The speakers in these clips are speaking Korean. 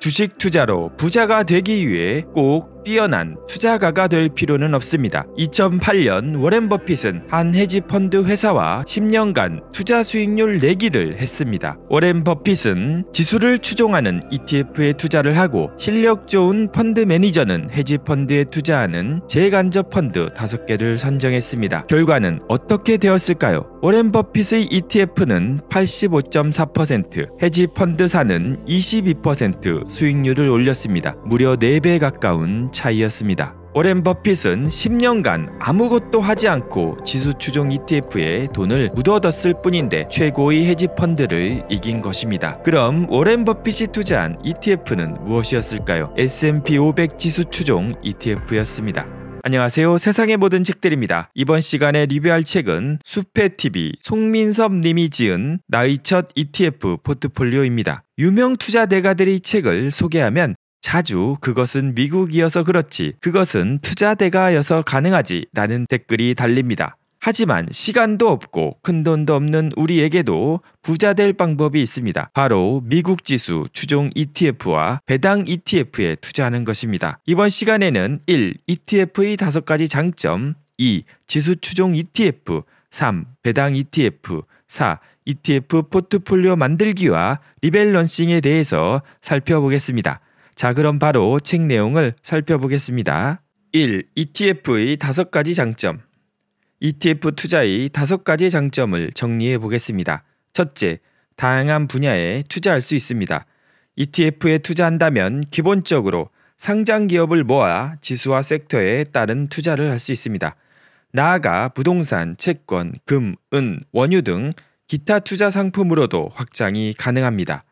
주식 투자로 부자가 되기 위해 꼭 뛰어난 투자가가 될 필요는 없습니다. 2008년 워렌 버핏은 한 헤지 펀드 회사와 10년간 투자 수익률 내기를 했습니다. 워렌 버핏은 지수를 추종하는 ETF에 투자를 하고 실력 좋은 펀드 매니저는 헤지 펀드에 투자하는 재간접 펀드 5개를 선정했습니다. 결과는 어떻게 되었을까요? 워렌 버핏의 ETF는 85.4%, 헤지 펀드사는 22% 수익률을 올렸습니다. 무려 4배 가까운 차이였습니다. 워렌 버핏은 10년간 아무것도 하지 않고 지수 추종 ETF에 돈을 묻어뒀을 뿐인데 최고의 헤지 펀드를 이긴 것입니다. 그럼 오렌 버핏이 투자한 ETF는 무엇이었을까요? S&P 500 지수 추종 ETF였습니다. 안녕하세요. 세상의 모든 책들입니다. 이번 시간에 리뷰할 책은 숲의 TV 송민섭 님이 지은 나의 첫 ETF 포트폴리오입니다. 유명 투자 대가들의 책을 소개하면 자주 그것은 미국이어서 그렇지, 그것은 투자 대가여서 가능하지 라는 댓글이 달립니다. 하지만 시간도 없고 큰 돈도 없는 우리에게도 부자 될 방법이 있습니다. 바로 미국 지수 추종 ETF와 배당 ETF에 투자하는 것입니다. 이번 시간에는 1. ETF의 5가지 장점 2. 지수 추종 ETF 3. 배당 ETF 4. ETF 포트폴리오 만들기와 리밸런싱에 대해서 살펴보겠습니다. 자, 그럼 바로 책 내용을 살펴보겠습니다. 1. ETF의 다섯 가지 장점. ETF 투자의 다섯 가지 장점을 정리해 보겠습니다. 첫째, 다양한 분야에 투자할 수 있습니다. ETF에 투자한다면 기본적으로 상장 기업을 모아 지수와 섹터에 따른 투자를 할 수 있습니다. 나아가 부동산, 채권, 금, 은, 원유 등 기타 투자 상품으로도 확장이 가능합니다.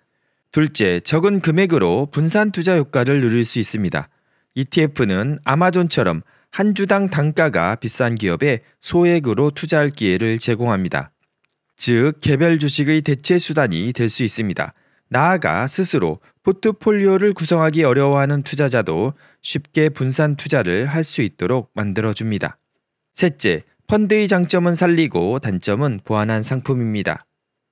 둘째, 적은 금액으로 분산 투자 효과를 누릴 수 있습니다. ETF는 아마존처럼 한 주당 단가가 비싼 기업에 소액으로 투자할 기회를 제공합니다. 즉, 개별 주식의 대체 수단이 될 수 있습니다. 나아가 스스로 포트폴리오를 구성하기 어려워하는 투자자도 쉽게 분산 투자를 할 수 있도록 만들어줍니다. 셋째, 펀드의 장점은 살리고 단점은 보완한 상품입니다.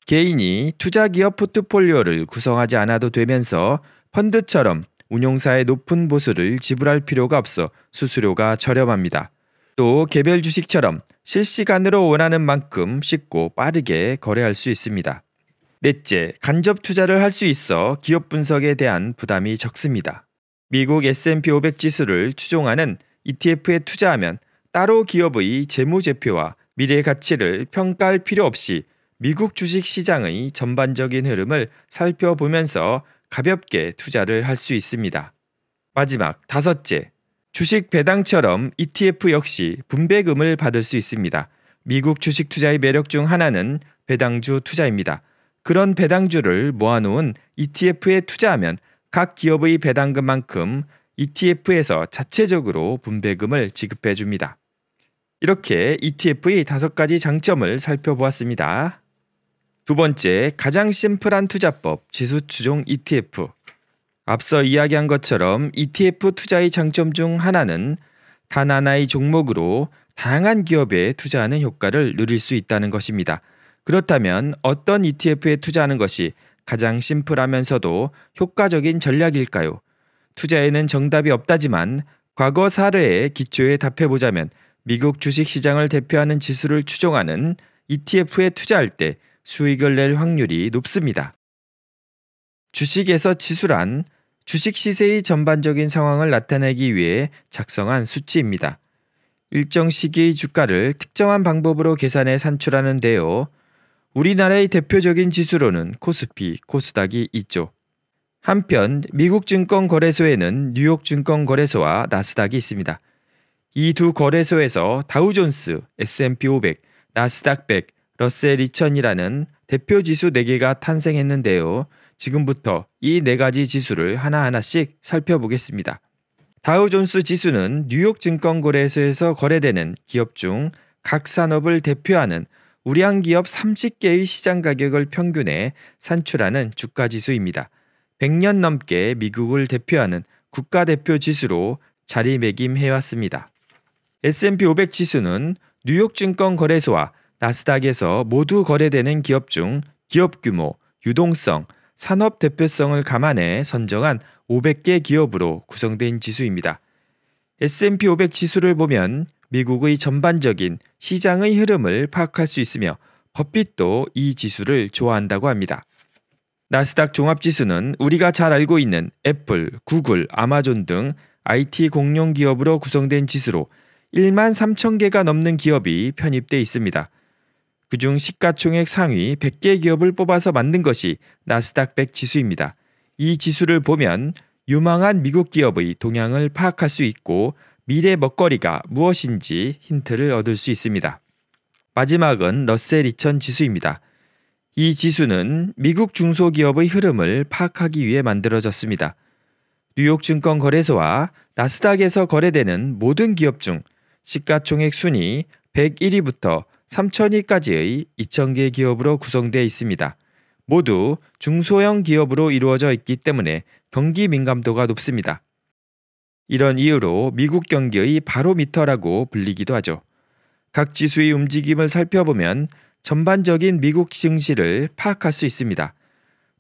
개인이 투자 기업 포트폴리오를 구성하지 않아도 되면서 펀드처럼 운용사의 높은 보수를 지불할 필요가 없어 수수료가 저렴합니다. 또 개별 주식처럼 실시간으로 원하는 만큼 쉽고 빠르게 거래할 수 있습니다. 넷째, 간접 투자를 할 수 있어 기업 분석에 대한 부담이 적습니다. 미국 S&P 500 지수를 추종하는 ETF에 투자하면 따로 기업의 재무제표와 미래 가치를 평가할 필요 없이 미국 주식 시장의 전반적인 흐름을 살펴보면서 가볍게 투자를 할 수 있습니다. 마지막 다섯째, 주식 배당처럼 ETF 역시 분배금을 받을 수 있습니다. 미국 주식 투자의 매력 중 하나는 배당주 투자입니다. 그런 배당주를 모아놓은 ETF에 투자하면 각 기업의 배당금만큼 ETF에서 자체적으로 분배금을 지급해 줍니다. 이렇게 ETF의 다섯 가지 장점을 살펴보았습니다. 두 번째, 가장 심플한 투자법 지수 추종 ETF. 앞서 이야기한 것처럼 ETF 투자의 장점 중 하나는 단 하나의 종목으로 다양한 기업에 투자하는 효과를 누릴 수 있다는 것입니다. 그렇다면 어떤 ETF에 투자하는 것이 가장 심플하면서도 효과적인 전략일까요? 투자에는 정답이 없다지만 과거 사례의 기초에 답해보자면 미국 주식시장을 대표하는 지수를 추종하는 ETF에 투자할 때 수익을 낼 확률이 높습니다. 주식에서 지수란 주식 시세의 전반적인 상황을 나타내기 위해 작성한 수치입니다. 일정 시기의 주가를 특정한 방법으로 계산해 산출하는데요. 우리나라의 대표적인 지수로는 코스피, 코스닥이 있죠. 한편 미국 증권거래소에는 뉴욕 증권거래소와 나스닥이 있습니다. 이 두 거래소에서 다우존스, S&P 500, 나스닥 100, 러셀 2000이라는 대표 지수 4개가 탄생했는데요. 지금부터 이 4가지 지수를 하나하나씩 살펴보겠습니다. 다우존스 지수는 뉴욕 증권거래소에서 거래되는 기업 중 각 산업을 대표하는 우량 기업 30개의 시장 가격을 평균해 산출하는 주가 지수입니다. 100년 넘게 미국을 대표하는 국가대표 지수로 자리매김해왔습니다. S&P 500 지수는 뉴욕 증권거래소와 나스닥에서 모두 거래되는 기업 중 기업 규모, 유동성, 산업 대표성을 감안해 선정한 500개 기업으로 구성된 지수입니다. S&P 500 지수를 보면 미국의 전반적인 시장의 흐름을 파악할 수 있으며 버핏도 이 지수를 좋아한다고 합니다. 나스닥 종합지수는 우리가 잘 알고 있는 애플, 구글, 아마존 등 IT 공룡 기업으로 구성된 지수로 1만 3천 개가 넘는 기업이 편입돼 있습니다. 그중 시가총액 상위 100개 기업을 뽑아서 만든 것이 나스닥 100 지수입니다. 이 지수를 보면 유망한 미국 기업의 동향을 파악할 수 있고 미래 먹거리가 무엇인지 힌트를 얻을 수 있습니다. 마지막은 러셀 2000 지수입니다. 이 지수는 미국 중소기업의 흐름을 파악하기 위해 만들어졌습니다. 뉴욕 증권거래소와 나스닥에서 거래되는 모든 기업 중 시가총액 순위 101위부터 3천위까지의 2천개 기업으로 구성되어 있습니다. 모두 중소형 기업으로 이루어져 있기 때문에 경기 민감도가 높습니다. 이런 이유로 미국 경기의 바로미터라고 불리기도 하죠. 각 지수의 움직임을 살펴보면 전반적인 미국 증시를 파악할 수 있습니다.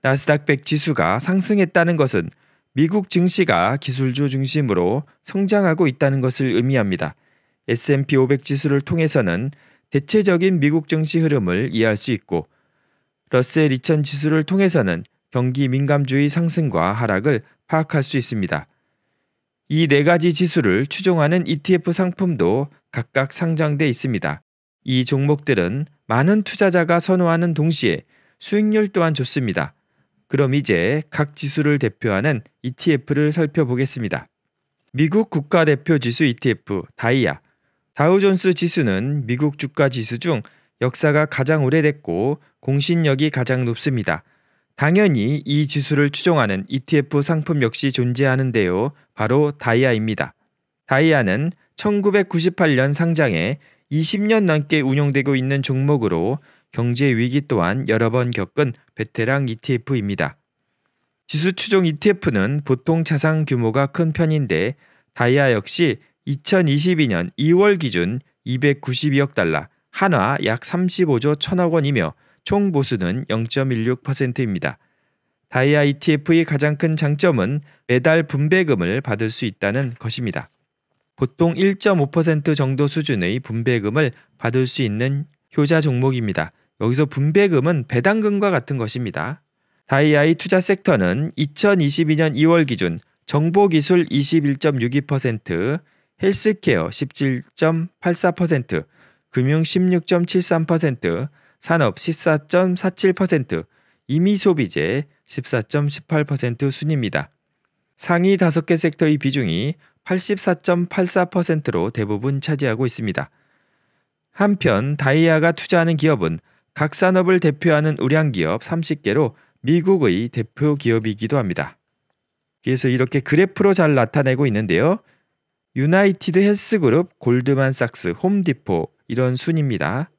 나스닥 100 지수가 상승했다는 것은 미국 증시가 기술주 중심으로 성장하고 있다는 것을 의미합니다. S&P 500 지수를 통해서는 대체적인 미국 증시 흐름을 이해할 수 있고 러셀 2000 지수를 통해서는 경기 민감주의 상승과 하락을 파악할 수 있습니다. 이 네 가지 지수를 추종하는 ETF 상품도 각각 상장돼 있습니다. 이 종목들은 많은 투자자가 선호하는 동시에 수익률 또한 좋습니다. 그럼 이제 각 지수를 대표하는 ETF를 살펴보겠습니다. 미국 국가대표 지수 ETF 다이아 다우존스 지수는 미국 주가 지수 중 역사가 가장 오래됐고 공신력이 가장 높습니다. 당연히 이 지수를 추종하는 ETF 상품 역시 존재하는데요. 바로 다이아입니다. 다이아는 1998년 상장해 20년 넘게 운영되고 있는 종목으로 경제 위기 또한 여러 번 겪은 베테랑 ETF입니다. 지수 추종 ETF는 보통 자산 규모가 큰 편인데 다이아 역시 2022년 2월 기준 292억 달러, 한화 약 35조 1 0 0 0억 원이며 총 보수는 0.16%입니다. 다이아 ETF의 가장 큰 장점은 매달 분배금을 받을 수 있다는 것입니다. 보통 1.5% 정도 수준의 분배금을 받을 수 있는 효자 종목입니다. 여기서 분배금은 배당금과 같은 것입니다. 다이아의 투자 섹터는 2022년 2월 기준 정보기술 21.62%, 헬스케어 17.84%, 금융 16.73%, 산업 14.47%, 이미 소비재 14.18% 순입니다. 상위 5개 섹터의 비중이 84.84%로 대부분 차지하고 있습니다. 한편 다이아가 투자하는 기업은 각 산업을 대표하는 우량 기업 30개로 미국의 대표 기업이기도 합니다. 그래서 이렇게 그래프로 잘 나타내고 있는데요. 유나이티드 헬스그룹, 골드만삭스, 홈디포 이런 순입니다.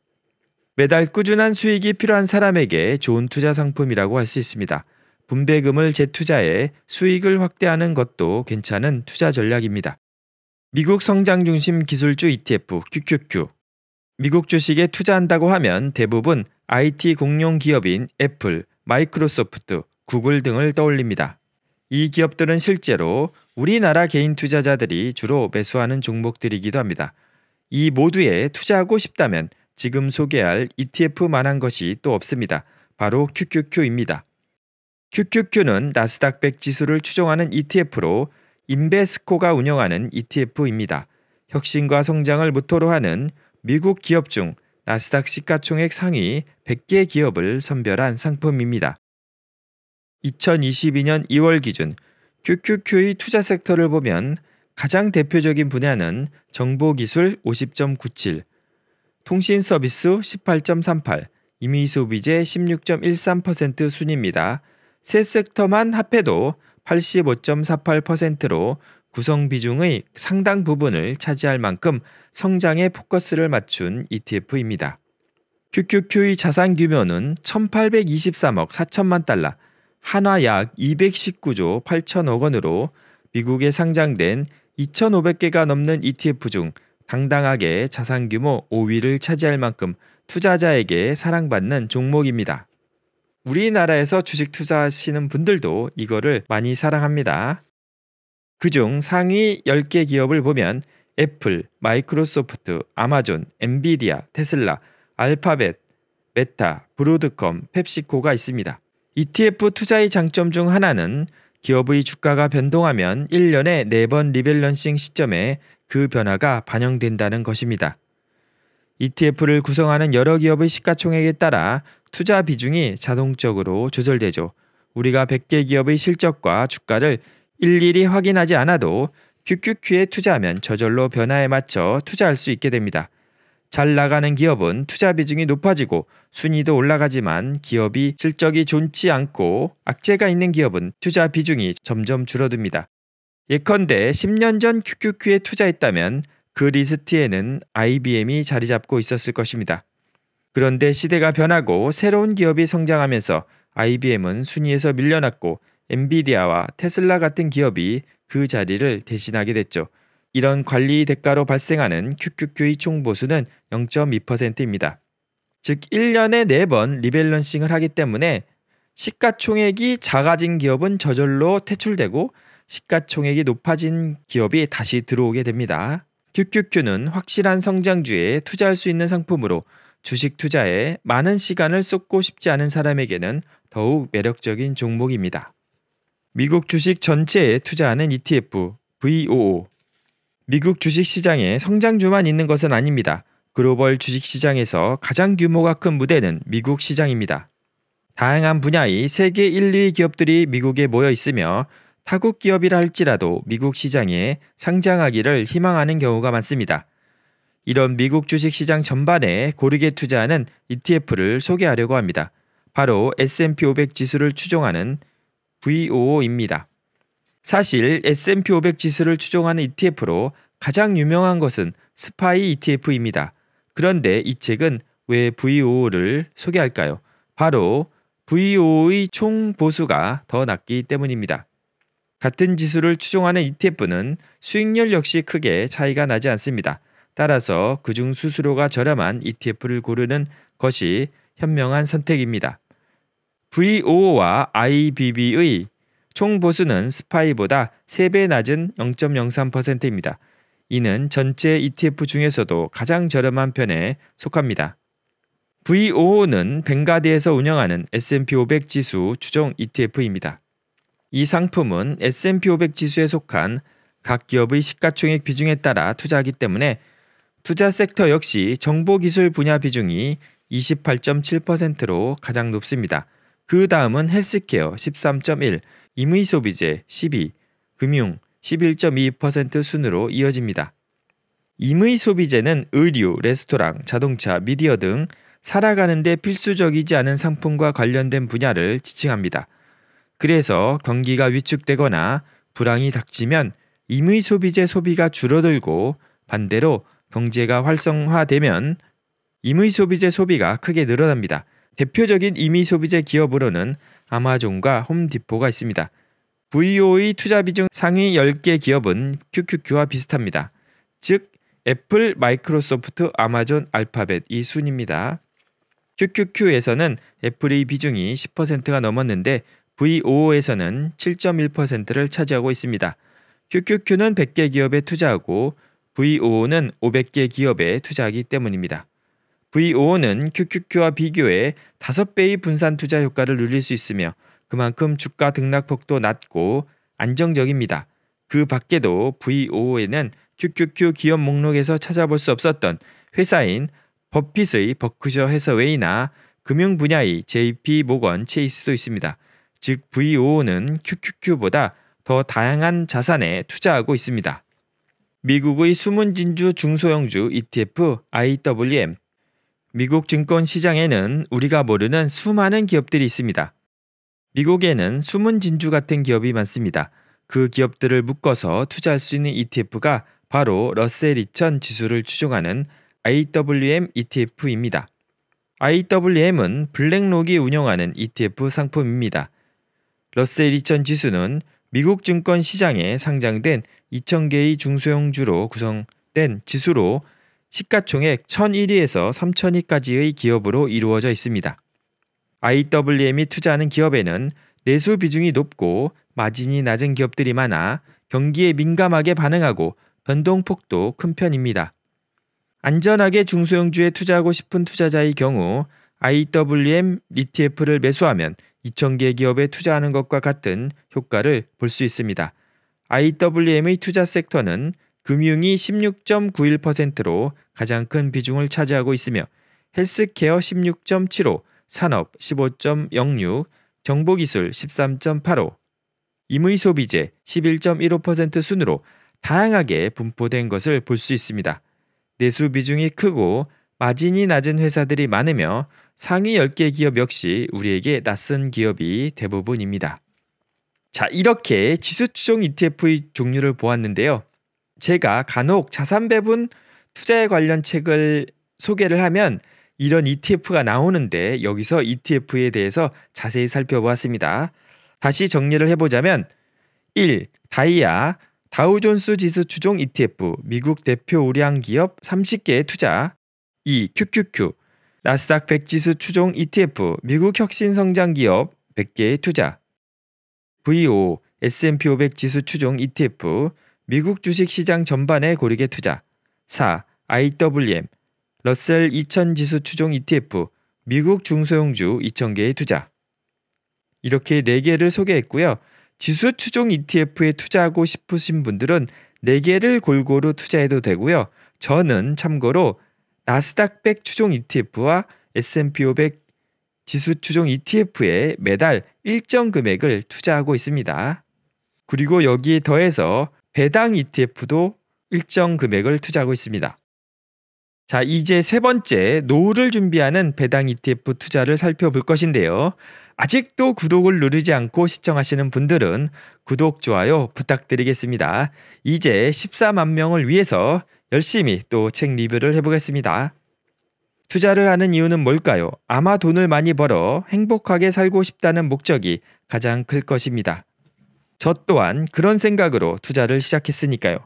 매달 꾸준한 수익이 필요한 사람에게 좋은 투자 상품이라고 할 수 있습니다. 분배금을 재투자해 수익을 확대하는 것도 괜찮은 투자 전략입니다. 미국 성장 중심 기술주 ETF QQQ. 미국 주식에 투자한다고 하면 대부분 IT 공룡 기업인 애플, 마이크로소프트, 구글 등을 떠올립니다. 이 기업들은 실제로 우리나라 개인 투자자들이 주로 매수하는 종목들이기도 합니다. 이 모두에 투자하고 싶다면 지금 소개할 ETF만한 것이 또 없습니다. 바로 QQQ입니다. QQQ는 나스닥 100 지수를 추종하는 ETF로 인베스코가 운영하는 ETF입니다. 혁신과 성장을 모토로 하는 미국 기업 중 나스닥 시가총액 상위 100개 기업을 선별한 상품입니다. 2022년 2월 기준 QQQ의 투자 섹터를 보면 가장 대표적인 분야는 정보기술 50.97, 통신 서비스 18.38, 이미 소비재 16.13% 순입니다. 세 섹터만 합해도 85.48%로 구성 비중의 상당 부분을 차지할 만큼 성장에 포커스를 맞춘 ETF입니다. QQQ의 자산 규모는 1,823억 4천만 달러, 한화 약 219조 8천억 원으로 미국에 상장된 2,500개가 넘는 ETF 중 당당하게 자산 규모 5위를 차지할 만큼 투자자에게 사랑받는 종목입니다. 우리나라에서 주식 투자하시는 분들도 이거를 많이 사랑합니다. 그 중 상위 10개 기업을 보면 애플, 마이크로소프트, 아마존, 엔비디아, 테슬라, 알파벳, 메타, 브로드컴, 펩시코가 있습니다. ETF 투자의 장점 중 하나는 기업의 주가가 변동하면 1년에 4번 리밸런싱 시점에 그 변화가 반영된다는 것입니다. ETF를 구성하는 여러 기업의 시가총액에 따라 투자 비중이 자동적으로 조절되죠. 우리가 100개 기업의 실적과 주가를 일일이 확인하지 않아도 QQQ에 투자하면 저절로 변화에 맞춰 투자할 수 있게 됩니다. 잘 나가는 기업은 투자 비중이 높아지고 순위도 올라가지만 기업이 실적이 좋지 않고 악재가 있는 기업은 투자 비중이 점점 줄어듭니다. 예컨대 10년 전 QQQ에 투자했다면 그 리스트에는 IBM이 자리 잡고 있었을 것입니다. 그런데 시대가 변하고 새로운 기업이 성장하면서 IBM은 순위에서 밀려났고 엔비디아와 테슬라 같은 기업이 그 자리를 대신하게 됐죠. 이런 관리 대가로 발생하는 QQQ의 총보수는 0.2%입니다. 즉 1년에 4번 리밸런싱을 하기 때문에 시가총액이 작아진 기업은 저절로 퇴출되고 시가총액이 높아진 기업이 다시 들어오게 됩니다. QQQ는 확실한 성장주에 투자할 수 있는 상품으로 주식 투자에 많은 시간을 쏟고 싶지 않은 사람에게는 더욱 매력적인 종목입니다. 미국 주식 전체에 투자하는 ETF VOO 미국 주식 시장에 성장주만 있는 것은 아닙니다. 글로벌 주식 시장에서 가장 규모가 큰 무대는 미국 시장입니다. 다양한 분야의 세계 1위 2 기업들이 미국에 모여 있으며 타국 기업이라 할지라도 미국 시장에 상장하기를 희망하는 경우가 많습니다. 이런 미국 주식 시장 전반에 고르게 투자하는 ETF를 소개하려고 합니다. 바로 S&P 500 지수를 추종하는 VOO입니다. 사실 S&P 500 지수를 추종하는 ETF로 가장 유명한 것은 스파이 ETF입니다. 그런데 이 책은 왜 VO를 소개할까요? 바로 VO의 총 보수가 더 낮기 때문입니다. 같은 지수를 추종하는 ETF는 수익률 역시 크게 차이가 나지 않습니다. 따라서 그중 수수료가 저렴한 ETF를 고르는 것이 현명한 선택입니다. VO와 IBB의 총 보수는 스파이보다 3배 낮은 0.03%입니다. 이는 전체 ETF 중에서도 가장 저렴한 편에 속합니다. V55는 벵가드에서 운영하는 S&P 500 지수 추종 ETF입니다. 이 상품은 S&P 500 지수에 속한 각 기업의 시가총액 비중에 따라 투자하기 때문에 투자 섹터 역시 정보기술 분야 비중이 28.7%로 가장 높습니다. 그 다음은 헬스케어 13.1, 임의소비재 12, 금융 11.2% 순으로 이어집니다. 임의 소비재는 의류, 레스토랑, 자동차, 미디어 등 살아가는데 필수적이지 않은 상품과 관련된 분야를 지칭합니다. 그래서 경기가 위축되거나 불황이 닥치면 임의 소비재 소비가 줄어들고 반대로 경제가 활성화되면 임의 소비재 소비가 크게 늘어납니다. 대표적인 임의 소비재 기업으로는 아마존과 홈디포가 있습니다. v o e 투자 비중 상위 10개 기업은 QQQ와 비슷합니다. 즉 애플, 마이크로소프트, 아마존, 알파벳 이 순입니다. QQQ에서는 애플의 비중이 10%가 넘었는데 VOO에서는 7.1%를 차지하고 있습니다. QQQ는 100개 기업에 투자하고 VOO는 500개 기업에 투자하기 때문입니다. VO는 QQQ와 비교해 5배의 분산 투자 효과를 누릴 수 있으며 그만큼 주가 등락폭도 낮고 안정적입니다. 그 밖에도 VO에는 QQQ 기업 목록에서 찾아볼 수 없었던 회사인 버핏의 버크셔 해서웨이나 금융 분야의 JP 모건 체이스도 있습니다. 즉 VO는 QQQ보다 더 다양한 자산에 투자하고 있습니다. 미국의 숨은 진주 중소형주 ETF IWM 미국 증권 시장에는 우리가 모르는 수많은 기업들이 있습니다. 미국에는 숨은 진주 같은 기업이 많습니다. 그 기업들을 묶어서 투자할 수 있는 ETF가 바로 러셀 2000 지수를 추종하는 IWM ETF입니다. IWM은 블랙록이 운영하는 ETF 상품입니다. 러셀 2000 지수는 미국 증권 시장에 상장된 2000개의 중소형주로 구성된 지수로 시가총액 1001위에서 3000위까지의 기업으로 이루어져 있습니다. IWM이 투자하는 기업에는 내수 비중이 높고 마진이 낮은 기업들이 많아 경기에 민감하게 반응하고 변동폭도 큰 편입니다. 안전하게 중소형주에 투자하고 싶은 투자자의 경우 IWM ETF를 매수하면 2,000개 기업에 투자하는 것과 같은 효과를 볼 수 있습니다. IWM의 투자 섹터는 금융이 16.91%로 가장 큰 비중을 차지하고 있으며 헬스케어 16.75, 산업 15.06, 정보기술 13.85, 임의소비재 11.15% 순으로 다양하게 분포된 것을 볼 수 있습니다. 내수 비중이 크고 마진이 낮은 회사들이 많으며 상위 10개 기업 역시 우리에게 낯선 기업이 대부분입니다. 자, 이렇게 지수 추종 ETF의 종류를 보았는데요. 제가 간혹 자산 배분 투자에 관련 책을 소개를 하면 이런 ETF가 나오는데 여기서 ETF에 대해서 자세히 살펴보았습니다. 다시 정리를 해보자면 1. 다이아 다우존스 지수 추종 ETF 미국 대표 우량 기업 30개에 투자 2. QQQ 나스닥 100 지수 추종 ETF 미국 혁신 성장 기업 100개에 투자 VO S&P 500 지수 추종 ETF 미국 주식시장 전반에 고르게 투자 4. IWM 러셀 2000 지수 추종 ETF 미국 중소형주 2000개의 투자 이렇게 4개를 소개했고요. 지수 추종 ETF에 투자하고 싶으신 분들은 4개를 골고루 투자해도 되고요. 저는 참고로 나스닥 100 추종 ETF와 S&P 500 지수 추종 ETF에 매달 일정 금액을 투자하고 있습니다. 그리고 여기에 더해서 배당 ETF도 일정 금액을 투자하고 있습니다. 자, 이제 세 번째 노후를 준비하는 배당 ETF 투자를 살펴볼 것인데요. 아직도 구독을 누르지 않고 시청하시는 분들은 구독, 좋아요 부탁드리겠습니다. 이제 14만 명을 위해서 열심히 또 책 리뷰를 해보겠습니다. 투자를 하는 이유는 뭘까요? 아마 돈을 많이 벌어 행복하게 살고 싶다는 목적이 가장 클 것입니다. 저 또한 그런 생각으로 투자를 시작했으니까요.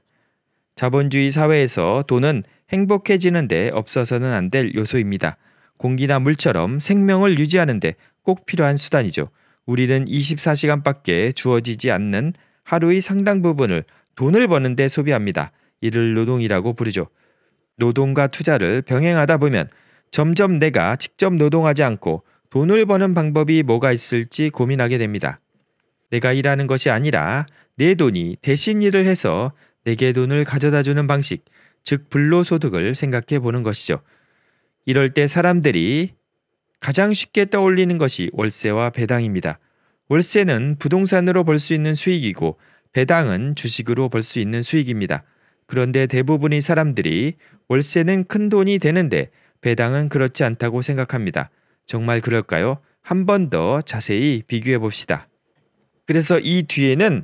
자본주의 사회에서 돈은 행복해지는 데 없어서는 안 될 요소입니다. 공기나 물처럼 생명을 유지하는 데 꼭 필요한 수단이죠. 우리는 24시간밖에 주어지지 않는 하루의 상당 부분을 돈을 버는 데 소비합니다. 이를 노동이라고 부르죠. 노동과 투자를 병행하다 보면 점점 내가 직접 노동하지 않고 돈을 버는 방법이 뭐가 있을지 고민하게 됩니다. 내가 일하는 것이 아니라 내 돈이 대신 일을 해서 내게 돈을 가져다 주는 방식, 즉 불로소득을 생각해 보는 것이죠. 이럴 때 사람들이 가장 쉽게 떠올리는 것이 월세와 배당입니다. 월세는 부동산으로 벌 수 있는 수익이고 배당은 주식으로 벌 수 있는 수익입니다. 그런데 대부분의 사람들이 월세는 큰 돈이 되는데 배당은 그렇지 않다고 생각합니다. 정말 그럴까요? 한 번 더 자세히 비교해 봅시다. 그래서 이 뒤에는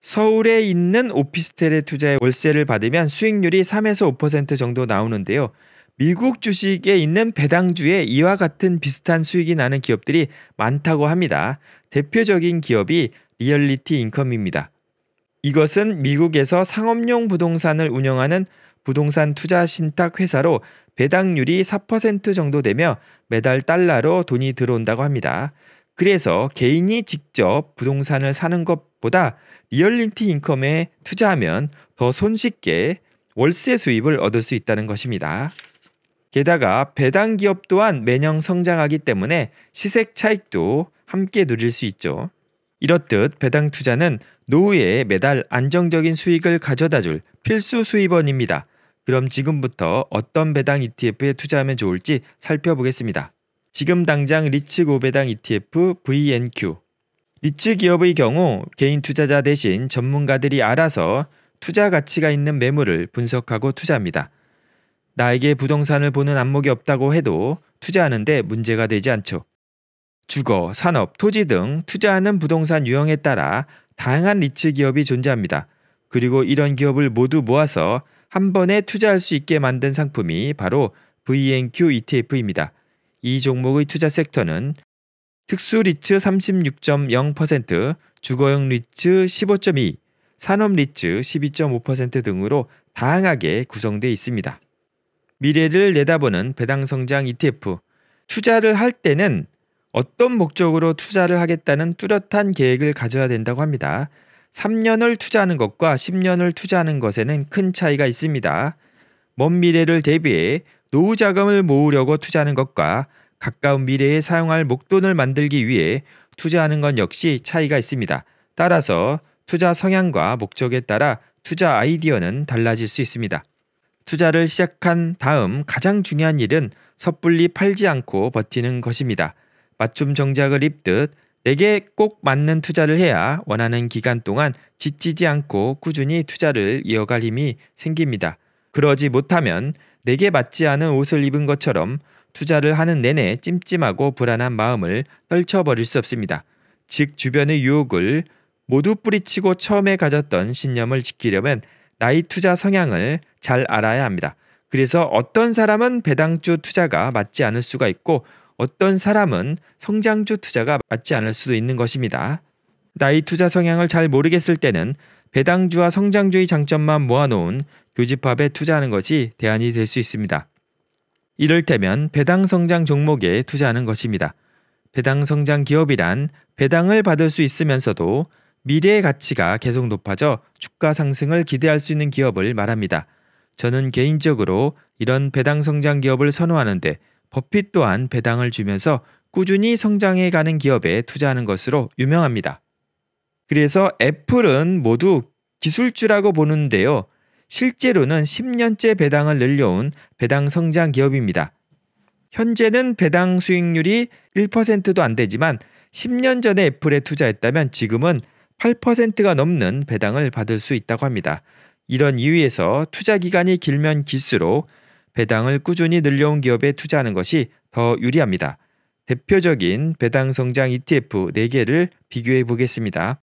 서울에 있는 오피스텔의 투자의 월세를 받으면 수익률이 3에서 5% 정도 나오는데요. 미국 주식에 있는 배당주에 이와 같은 비슷한 수익이 나는 기업들이 많다고 합니다. 대표적인 기업이 리얼리티 인컴입니다. 이것은 미국에서 상업용 부동산을 운영하는 부동산 투자 신탁 회사로 배당률이 4% 정도 되며 매달 달러로 돈이 들어온다고 합니다. 그래서 개인이 직접 부동산을 사는 것보다 리얼리티 인컴에 투자하면 더 손쉽게 월세 수입을 얻을 수 있다는 것입니다. 게다가 배당 기업 또한 매년 성장하기 때문에 시색 차익도 함께 누릴 수 있죠. 이렇듯 배당 투자는 노후에 매달 안정적인 수익을 가져다 줄 필수 수입원입니다. 그럼 지금부터 어떤 배당 ETF에 투자하면 좋을지 살펴보겠습니다. 지금 당장 리츠 고배당 ETF VNQ. 리츠 기업의 경우 개인 투자자 대신 전문가들이 알아서 투자 가치가 있는 매물을 분석하고 투자합니다. 나에게 부동산을 보는 안목이 없다고 해도 투자하는데 문제가 되지 않죠. 주거, 산업, 토지 등 투자하는 부동산 유형에 따라 다양한 리츠 기업이 존재합니다. 그리고 이런 기업을 모두 모아서 한 번에 투자할 수 있게 만든 상품이 바로 VNQ ETF입니다. 이 종목의 투자 섹터는 특수 리츠 36.0%, 주거용 리츠 15.2, 산업 리츠 12.5% 등으로 다양하게 구성되어 있습니다. 미래를 내다보는 배당 성장 ETF. 투자를 할 때는 어떤 목적으로 투자를 하겠다는 뚜렷한 계획을 가져야 된다고 합니다. 3년을 투자하는 것과 10년을 투자하는 것에는 큰 차이가 있습니다. 먼 미래를 대비해 노후 자금을 모으려고 투자하는 것과 가까운 미래에 사용할 목돈을 만들기 위해 투자하는 건 역시 차이가 있습니다. 따라서 투자 성향과 목적에 따라 투자 아이디어는 달라질 수 있습니다. 투자를 시작한 다음 가장 중요한 일은 섣불리 팔지 않고 버티는 것입니다. 맞춤 정작을 입듯 내게 꼭 맞는 투자를 해야 원하는 기간 동안 지치지 않고 꾸준히 투자를 이어갈 힘이 생깁니다. 그러지 못하면 내게 맞지 않은 옷을 입은 것처럼 투자를 하는 내내 찜찜하고 불안한 마음을 떨쳐버릴 수 없습니다. 즉 주변의 유혹을 모두 뿌리치고 처음에 가졌던 신념을 지키려면 나의 투자 성향을 잘 알아야 합니다. 그래서 어떤 사람은 배당주 투자가 맞지 않을 수가 있고 어떤 사람은 성장주 투자가 맞지 않을 수도 있는 것입니다. 나의 투자 성향을 잘 모르겠을 때는 배당주와 성장주의 장점만 모아놓은 교집합에 투자하는 것이 대안이 될 수 있습니다. 이를테면 배당 성장 종목에 투자하는 것입니다. 배당 성장 기업이란 배당을 받을 수 있으면서도 미래의 가치가 계속 높아져 주가 상승을 기대할 수 있는 기업을 말합니다. 저는 개인적으로 이런 배당 성장 기업을 선호하는데 버핏 또한 배당을 주면서 꾸준히 성장해 가는 기업에 투자하는 것으로 유명합니다. 그래서 애플은 모두 기술주라고 보는데요. 실제로는 10년째 배당을 늘려온 배당 성장 기업입니다. 현재는 배당 수익률이 1%도 안 되지만 10년 전에 애플에 투자했다면 지금은 8%가 넘는 배당을 받을 수 있다고 합니다. 이런 이유에서 투자 기간이 길면 길수록 배당을 꾸준히 늘려온 기업에 투자하는 것이 더 유리합니다. 대표적인 배당 성장 ETF 4개를 비교해 보겠습니다.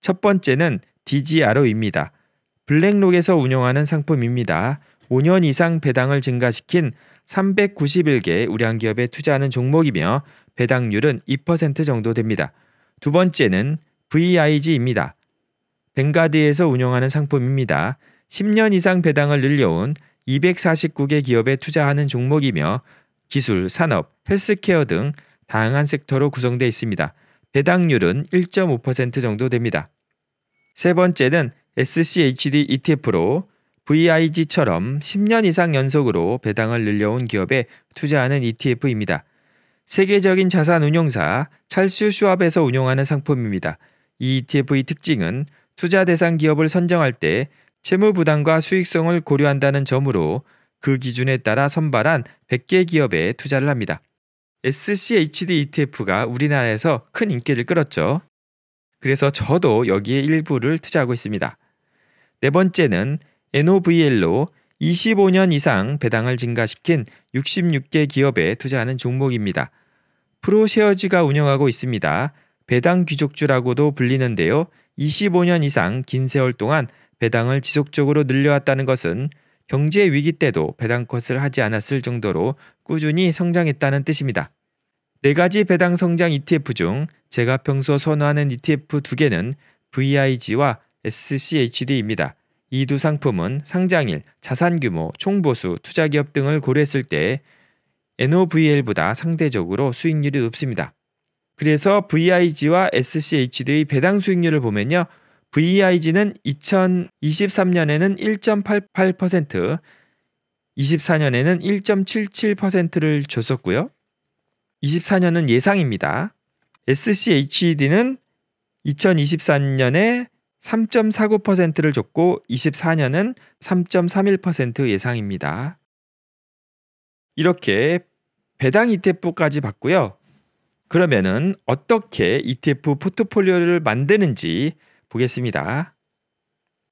첫 번째는 DGRO입니다. 블랙록에서 운영하는 상품입니다. 5년 이상 배당을 증가시킨 391개 우량기업에 투자하는 종목이며 배당률은 2% 정도 됩니다. 두 번째는 VIG입니다. 벵가드에서 운영하는 상품입니다. 10년 이상 배당을 늘려온 249개 기업에 투자하는 종목이며 기술, 산업, 헬스케어 등 다양한 섹터로 구성되어 있습니다. 배당률은 1.5% 정도 됩니다. 세 번째는 SCHD ETF로 VIG처럼 10년 이상 연속으로 배당을 늘려온 기업에 투자하는 ETF입니다. 세계적인 자산 운용사 찰스 슈압에서 운용하는 상품입니다. 이 ETF의 특징은 투자 대상 기업을 선정할 때 채무 부담과 수익성을 고려한다는 점으로 그 기준에 따라 선발한 100개 기업에 투자를 합니다. SCHD ETF가 우리나라에서 큰 인기를 끌었죠. 그래서 저도 여기에 일부를 투자하고 있습니다. 네 번째는 NOVL로 25년 이상 배당을 증가시킨 66개 기업에 투자하는 종목입니다. 프로셰어즈가 운영하고 있습니다. 배당 귀족주라고도 불리는데요. 25년 이상 긴 세월 동안 배당을 지속적으로 늘려왔다는 것은 경제 위기 때도 배당컷을 하지 않았을 정도로 꾸준히 성장했다는 뜻입니다. 네 가지 배당 성장 ETF 중 제가 평소 선호하는 ETF 두 개는 VIG와 SCHD입니다. 이 두 상품은 상장일, 자산 규모, 총보수, 투자 기업 등을 고려했을 때 NOVL보다 상대적으로 수익률이 높습니다. 그래서 VIG와 SCHD의 배당 수익률을 보면요. VIG는 2023년에는 1.88%, 24년에는 1.77%를 줬었고요. 24년은 0 2 예상입니다. SCHED는 2023년에 3.49%를 줬고 24년은 3.31% 예상입니다. 이렇게 배당 ETF까지 봤고요. 그러면은 어떻게 ETF 포트폴리오를 만드는지 보겠습니다.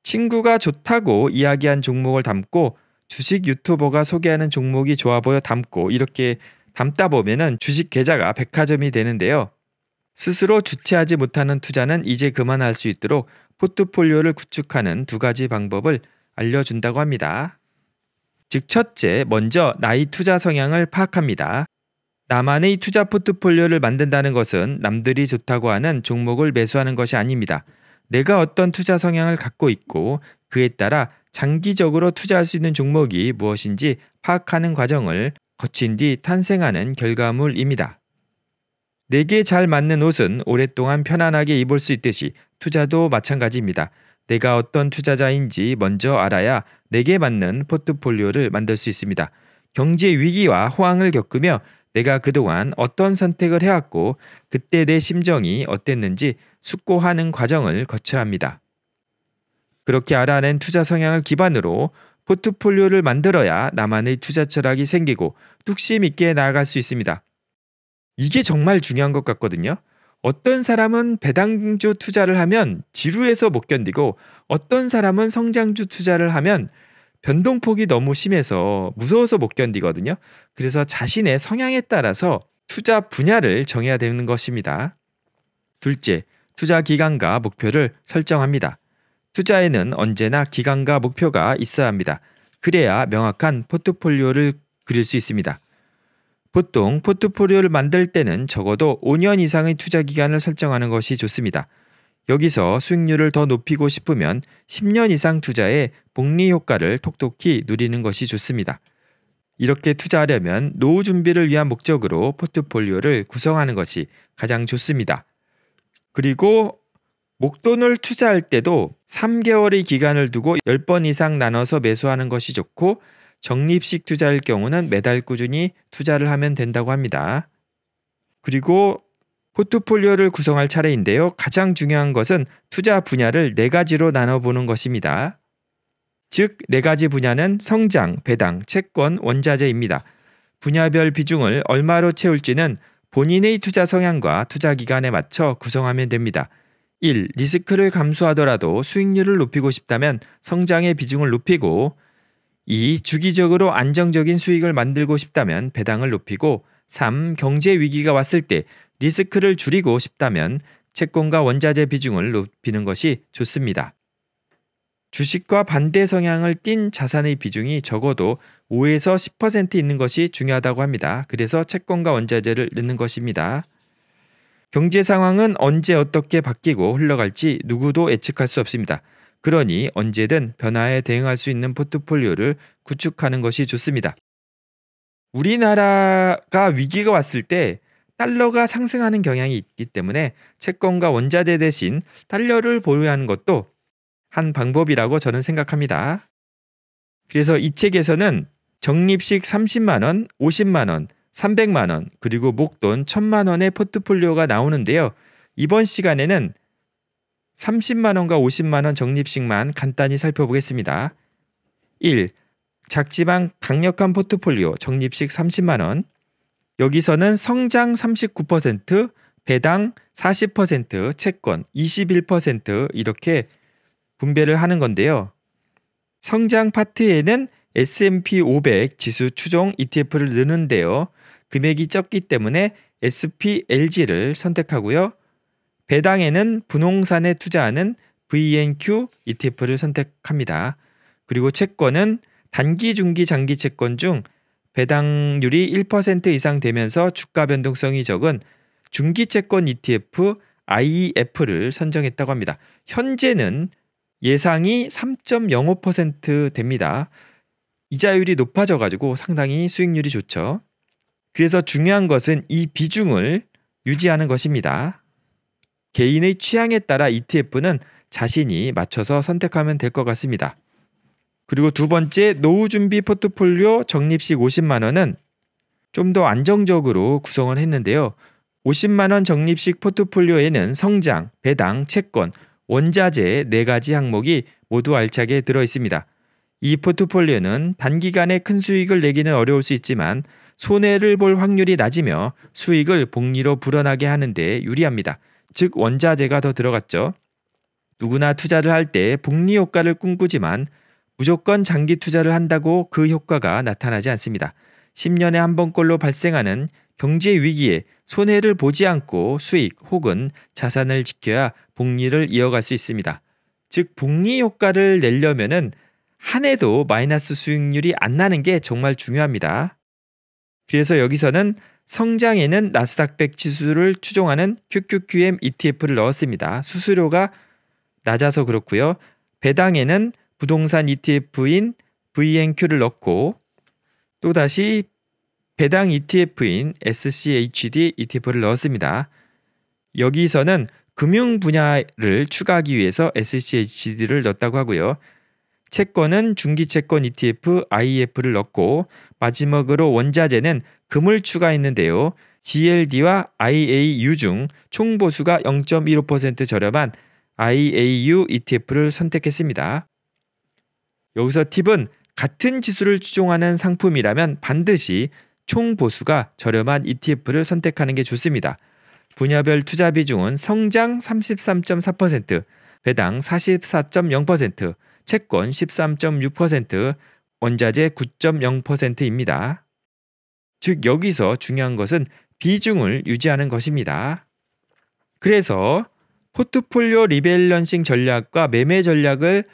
친구가 좋다고 이야기한 종목을 담고 주식 유튜버가 소개하는 종목이 좋아 보여 담고 이렇게 담다 보면은 주식 계좌가 백화점이 되는데요. 스스로 주체하지 못하는 투자는 이제 그만할 수 있도록 포트폴리오를 구축하는 두 가지 방법을 알려준다고 합니다. 즉 첫째, 먼저 나의 투자 성향을 파악합니다. 나만의 투자 포트폴리오를 만든다는 것은 남들이 좋다고 하는 종목을 매수하는 것이 아닙니다. 내가 어떤 투자 성향을 갖고 있고 그에 따라 장기적으로 투자할 수 있는 종목이 무엇인지 파악하는 과정을 거친 뒤 탄생하는 결과물입니다. 내게 네 잘 맞는 옷은 오랫동안 편안하게 입을 수 있듯이 투자도 마찬가지입니다. 내가 어떤 투자자인지 먼저 알아야 내게 네 맞는 포트폴리오를 만들 수 있습니다. 경제 위기와 호황을 겪으며 내가 그동안 어떤 선택을 해왔고 그때 내 심정이 어땠는지 숙고하는 과정을 거쳐야 합니다. 그렇게 알아낸 투자 성향을 기반으로 포트폴리오를 만들어야 나만의 투자 철학이 생기고 뚝심 있게 나아갈 수 있습니다. 이게 정말 중요한 것 같거든요. 어떤 사람은 배당주 투자를 하면 지루해서 못 견디고 어떤 사람은 성장주 투자를 하면 변동폭이 너무 심해서 무서워서 못 견디거든요. 그래서 자신의 성향에 따라서 투자 분야를 정해야 되는 것입니다. 둘째, 투자 기간과 목표를 설정합니다. 투자에는 언제나 기간과 목표가 있어야 합니다. 그래야 명확한 포트폴리오를 그릴 수 있습니다. 보통 포트폴리오를 만들 때는 적어도 5년 이상의 투자 기간을 설정하는 것이 좋습니다. 여기서 수익률을 더 높이고 싶으면 10년 이상 투자에 복리 효과를 톡톡히 누리는 것이 좋습니다. 이렇게 투자하려면 노후 준비를 위한 목적으로 포트폴리오를 구성하는 것이 가장 좋습니다. 그리고 목돈을 투자할 때도 3개월의 기간을 두고 10번 이상 나눠서 매수하는 것이 좋고 적립식 투자일 경우는 매달 꾸준히 투자를 하면 된다고 합니다. 그리고 포트폴리오를 구성할 차례인데요. 가장 중요한 것은 투자 분야를 4 가지로 나눠보는 것입니다. 즉, 4 가지 분야는 성장, 배당, 채권, 원자재입니다. 분야별 비중을 얼마로 채울지는 본인의 투자 성향과 투자 기간에 맞춰 구성하면 됩니다. 1. 리스크를 감수하더라도 수익률을 높이고 싶다면 성장의 비중을 높이고 2. 주기적으로 안정적인 수익을 만들고 싶다면 배당을 높이고 3. 경제 위기가 왔을 때 리스크를 줄이고 싶다면 채권과 원자재 비중을 높이는 것이 좋습니다. 주식과 반대 성향을 띤 자산의 비중이 적어도 5에서 10% 있는 것이 중요하다고 합니다. 그래서 채권과 원자재를 넣는 것입니다. 경제 상황은 언제 어떻게 바뀌고 흘러갈지 누구도 예측할 수 없습니다. 그러니 언제든 변화에 대응할 수 있는 포트폴리오를 구축하는 것이 좋습니다. 우리나라가 위기가 왔을 때 달러가 상승하는 경향이 있기 때문에 채권과 원자재 대신 달러를 보유하는 것도 한 방법이라고 저는 생각합니다. 그래서 이 책에서는 적립식 30만 원, 50만 원, 300만 원, 그리고 목돈 1000만 원의 포트폴리오가 나오는데요. 이번 시간에는 30만 원과 50만 원 적립식만 간단히 살펴보겠습니다. 1. 작지만 강력한 포트폴리오 적립식 30만 원. 여기서는 성장 39%, 배당 40%, 채권 21% 이렇게 분배를 하는 건데요. 성장 파트에는 S&P 500 지수 추종 ETF를 넣는데요. 금액이 적기 때문에 SPLG를 선택하고요. 배당에는 분홍산에 투자하는 VNQ ETF를 선택합니다. 그리고 채권은 단기, 중기, 장기 채권 중 배당률이 1% 이상 되면서 주가 변동성이 적은 중기 채권 ETF IEF를 선정했다고 합니다. 현재는 예상이 3.05% 됩니다. 이자율이 높아져 가지고 상당히 수익률이 좋죠. 그래서 중요한 것은 이 비중을 유지하는 것입니다. 개인의 취향에 따라 ETF는 자신이 맞춰서 선택하면 될 것 같습니다. 그리고 두 번째 노후 준비 포트폴리오 적립식 50만 원은 좀 더 안정적으로 구성을 했는데요. 50만 원 적립식 포트폴리오에는 성장, 배당, 채권, 원자재 네 가지 항목이 모두 알차게 들어 있습니다. 이 포트폴리오는 단기간에 큰 수익을 내기는 어려울 수 있지만 손해를 볼 확률이 낮으며 수익을 복리로 불어나게 하는 데 유리합니다. 즉 원자재가 더 들어갔죠. 누구나 투자를 할 때 복리 효과를 꿈꾸지만 무조건 장기 투자를 한다고 그 효과가 나타나지 않습니다. 10년에 한 번꼴로 발생하는 경제 위기에 손해를 보지 않고 수익 혹은 자산을 지켜야 복리를 이어갈 수 있습니다. 즉 복리 효과를 내려면은 한 해도 마이너스 수익률이 안 나는 게 정말 중요합니다. 그래서 여기서는 성장에는 나스닥 100 지수를 추종하는 QQQM ETF를 넣었습니다. 수수료가 낮아서 그렇고요. 배당에는 부동산 ETF인 VNQ를 넣고 또다시 배당 ETF인 SCHD ETF를 넣었습니다. 여기서는 금융 분야를 추가하기 위해서 SCHD를 넣었다고 하고요. 채권은 중기채권 ETF IF를 e 넣고 마지막으로 원자재는 금을 추가했는데요. GLD와 IAU 중 총보수가 0.15% 저렴한 IAU ETF를 선택했습니다. 여기서 팁은 같은 지수를 추종하는 상품이라면 반드시 총보수가 저렴한 ETF를 선택하는 게 좋습니다. 분야별 투자 비중은 성장 33.4%, 배당 44.0%, 채권 13.6%, 원자재 9.0%입니다. 즉 여기서 중요한 것은 비중을 유지하는 것입니다. 그래서 포트폴리오 리밸런싱 전략과 매매 전략을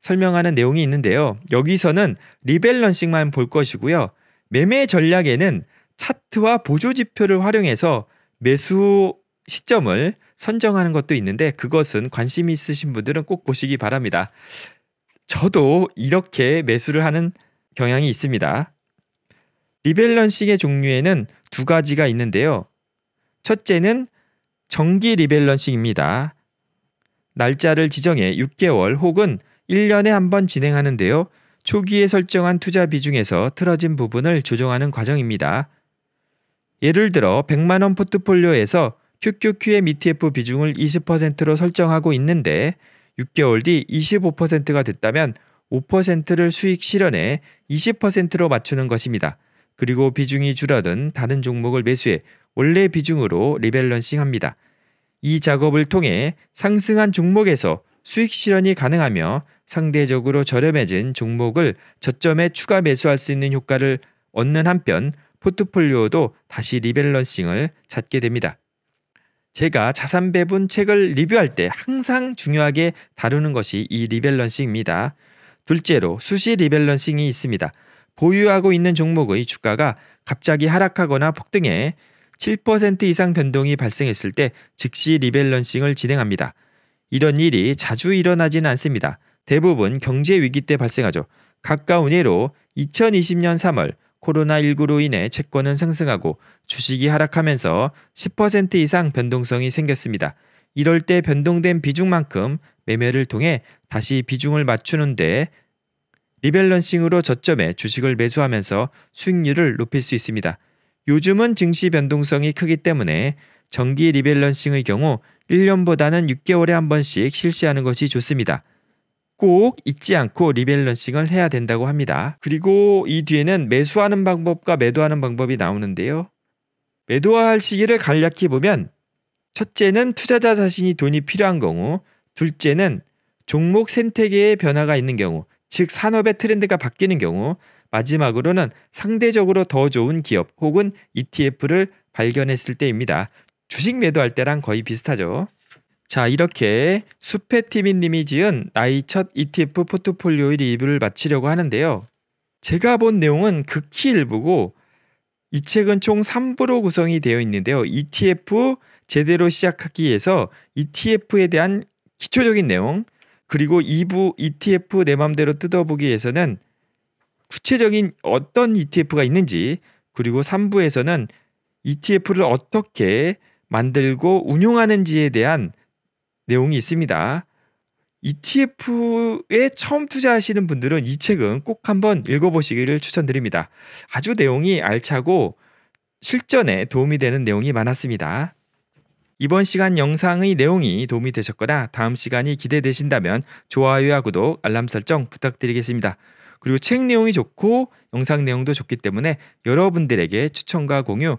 설명하는 내용이 있는데요. 여기서는 리밸런싱만 볼 것이고요. 매매 전략에는 차트와 보조 지표를 활용해서 매수 시점을 선정하는 것도 있는데 그것은 관심 있으신 분들은 꼭 보시기 바랍니다. 저도 이렇게 매수를 하는 경향이 있습니다. 리밸런싱의 종류에는 두 가지가 있는데요. 첫째는 정기 리밸런싱입니다. 날짜를 지정해 6개월 혹은 1년에 한 번 진행하는데요. 초기에 설정한 투자 비중에서 틀어진 부분을 조정하는 과정입니다. 예를 들어 100만 원 포트폴리오에서 QQQ의 ETF 비중을 20%로 설정하고 있는데 6개월 뒤 25%가 됐다면 5%를 수익 실현에 20%로 맞추는 것입니다. 그리고 비중이 줄어든 다른 종목을 매수해 원래 비중으로 리밸런싱 합니다. 이 작업을 통해 상승한 종목에서 수익 실현이 가능하며 상대적으로 저렴해진 종목을 저점에 추가 매수할 수 있는 효과를 얻는 한편 포트폴리오도 다시 리밸런싱을 찾게 됩니다. 제가 자산 배분 책을 리뷰할 때 항상 중요하게 다루는 것이 이 리밸런싱입니다. 둘째로 수시 리밸런싱이 있습니다. 보유하고 있는 종목의 주가가 갑자기 하락하거나 폭등해 7% 이상 변동이 발생했을 때 즉시 리밸런싱을 진행합니다. 이런 일이 자주 일어나진 않습니다. 대부분 경제 위기 때 발생하죠. 가까운 예로 2020년 3월 코로나19로 인해 채권은 상승하고 주식이 하락하면서 10% 이상 변동성이 생겼습니다. 이럴 때 변동된 비중만큼 매매를 통해 다시 비중을 맞추는데 리밸런싱으로 저점에 주식을 매수하면서 수익률을 높일 수 있습니다. 요즘은 증시 변동성이 크기 때문에 정기 리밸런싱의 경우 1년보다는 6개월에 한 번씩 실시하는 것이 좋습니다. 꼭 잊지 않고 리밸런싱을 해야 된다고 합니다. 그리고 이 뒤에는 매수하는 방법과 매도하는 방법이 나오는데요. 매도할 시기를 간략히 보면 첫째는 투자자 자신이 돈이 필요한 경우, 둘째는 종목 생태계의 변화가 있는 경우, 즉 산업의 트렌드가 바뀌는 경우, 마지막으로는 상대적으로 더 좋은 기업 혹은 ETF를 발견했을 때입니다. 주식 매도할 때랑 거의 비슷하죠. 자, 이렇게 수페티민님이 지은 나이첫 ETF 포트폴리오의 리뷰를 마치려고 하는데요. 제가 본 내용은 극히 일부고 이 책은 총 3부로 구성이 되어 있는데요. ETF 제대로 시작하기 위해서 ETF에 대한 기초적인 내용, 그리고 2부 ETF 내 맘대로 뜯어보기 위해서는 구체적인 어떤 ETF가 있는지, 그리고 3부에서는 ETF를 어떻게 만들고 운용하는지에 대한 내용이 있습니다. ETF에 처음 투자하시는 분들은 이 책은 꼭 한번 읽어보시기를 추천드립니다. 아주 내용이 알차고 실전에 도움이 되는 내용이 많았습니다. 이번 시간 영상의 내용이 도움이 되셨거나 다음 시간이 기대되신다면 좋아요와 구독, 알람 설정 부탁드리겠습니다. 그리고 책 내용이 좋고 영상 내용도 좋기 때문에 여러분들에게 추천과 공유